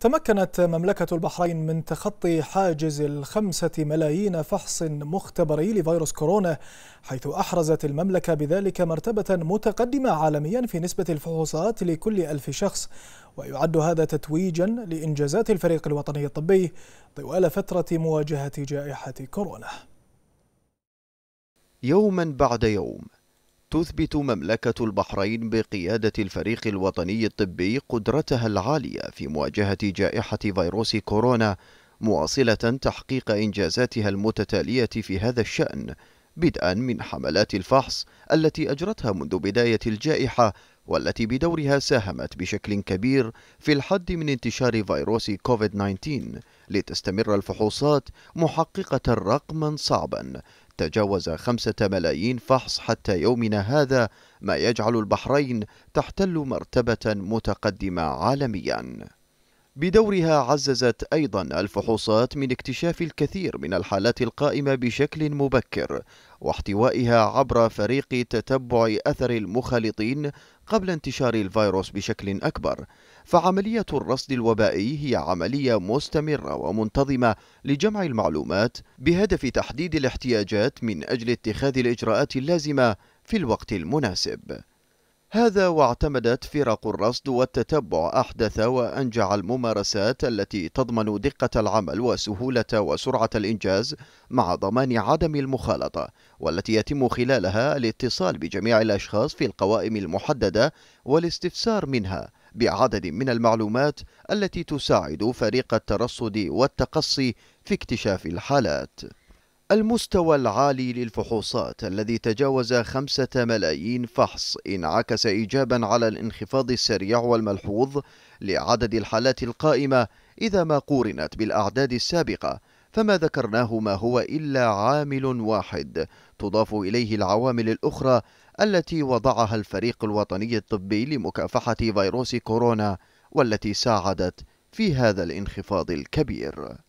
تمكنت مملكة البحرين من تخطي حاجز الخمسة ملايين فحص مختبري لفيروس كورونا حيث أحرزت المملكة بذلك مرتبة متقدمة عالميا في نسبة الفحوصات لكل ألف شخص ويعد هذا تتويجا لإنجازات الفريق الوطني الطبي طوال فترة مواجهة جائحة كورونا يوما بعد يوم تثبت مملكة البحرين بقيادة الفريق الوطني الطبي قدرتها العالية في مواجهة جائحة فيروس كورونا مواصلة تحقيق إنجازاتها المتتالية في هذا الشأن بدءا من حملات الفحص التي أجرتها منذ بداية الجائحة والتي بدورها ساهمت بشكل كبير في الحد من انتشار فيروس كوفيد 19 لتستمر الفحوصات محققة رقما صعبا تجاوز خمسة ملايين فحص حتى يومنا هذا ما يجعل البحرين تحتل مرتبة متقدمة عالمياً بدورها عززت أيضا الفحوصات من اكتشاف الكثير من الحالات القائمة بشكل مبكر واحتوائها عبر فريق تتبع أثر المخالطين قبل انتشار الفيروس بشكل أكبر فعملية الرصد الوبائي هي عملية مستمرة ومنتظمة لجمع المعلومات بهدف تحديد الاحتياجات من أجل اتخاذ الإجراءات اللازمة في الوقت المناسب هذا واعتمدت فرق الرصد والتتبع أحدث وأنجع الممارسات التي تضمن دقة العمل وسهولة وسرعة الإنجاز مع ضمان عدم المخالطة والتي يتم خلالها الاتصال بجميع الأشخاص في القوائم المحددة والاستفسار منها بعدد من المعلومات التي تساعد فريق الترصد والتقصي في اكتشاف الحالات المستوى العالي للفحوصات الذي تجاوز خمسة ملايين فحص انعكس إيجابا على الانخفاض السريع والملحوظ لعدد الحالات القائمة إذا ما قورنت بالأعداد السابقة فما ذكرناه ما هو إلا عامل واحد تضاف إليه العوامل الأخرى التي وضعها الفريق الوطني الطبي لمكافحة فيروس كورونا والتي ساعدت في هذا الانخفاض الكبير